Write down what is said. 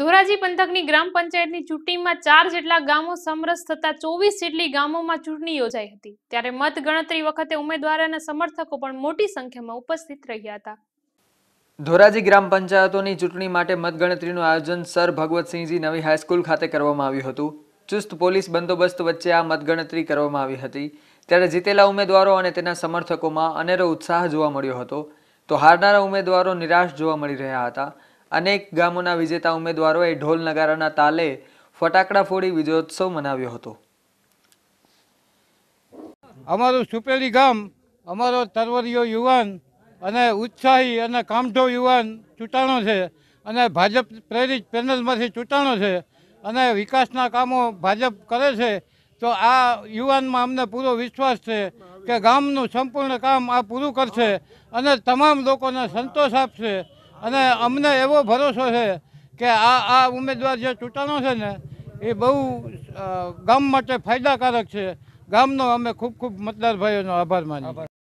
ધોરાજી પંથકની ગ્રામ પંચાયતની ચૂંટણીમાં ચાર જેટલા ગામો સમરસ થતા ચોવીસ જેટલી ગામોમાં ચૂંટણી યોજાઈ હતી ત્યારે મત ગણતરી વખતે ઉમેદવાર અને સમર્થકો પણ મોટી સંખ્યામાં ઉપસ્થિત રહ્યા હતા ધોરાજી ગ્રામ પંચાયતોની ચૂંટણી માટે મતગણતરીનું આયોજન સર ભગવતસિંહજી નવી હાઈસ્કૂલ ખાતે કરવામાં આવ્યું હતું ચુસ્ત પોલીસ બંદોબસ્ત વચ્ચે આ મતગણતરી કરવામાં આવી હતી ત્યારે જીતેલા ઉમેદવારો અને તેના સમર્થકોમાં અનેરો ઉત્સાહ જોવા મળ્યો હતો તો હારનારા ઉમેદવારો નિરાશ જોવા મળી રહ્યા હતા અનેક ગામોના વિજેતા ઉમેદવારોએ ઢોલ નગારાના તાલે ફટાકડા ફોડી વિજયોત્સવ મનાવ્યો હતો અમારું સુપેલી ગામ અમારો તરવરીયો યુવાન અને ઉત્સાહી અને કામઠો યુવાન ચૂંટાણો છે અને ભાજપ પ્રેરિત પેનલમાંથી ચૂંટાણો છે અને વિકાસના કામો ભાજપ કરે છે તો આ યુવાનમાં અમને પૂરો વિશ્વાસ છે કે ગામનું સંપૂર્ણ કામ આ પૂરું કરશે અને તમામ લોકોને સંતોષ આપશે અને અમને એવો ભરોસો છે કે આ આ ઉમેદવાર જે ચૂંટાણો છે ને એ બહુ ગામ માટે ફાયદાકારક છે ગામનો અમે ખૂબ ખૂબ મતદાર ભાઈઓનો આભાર માનીએ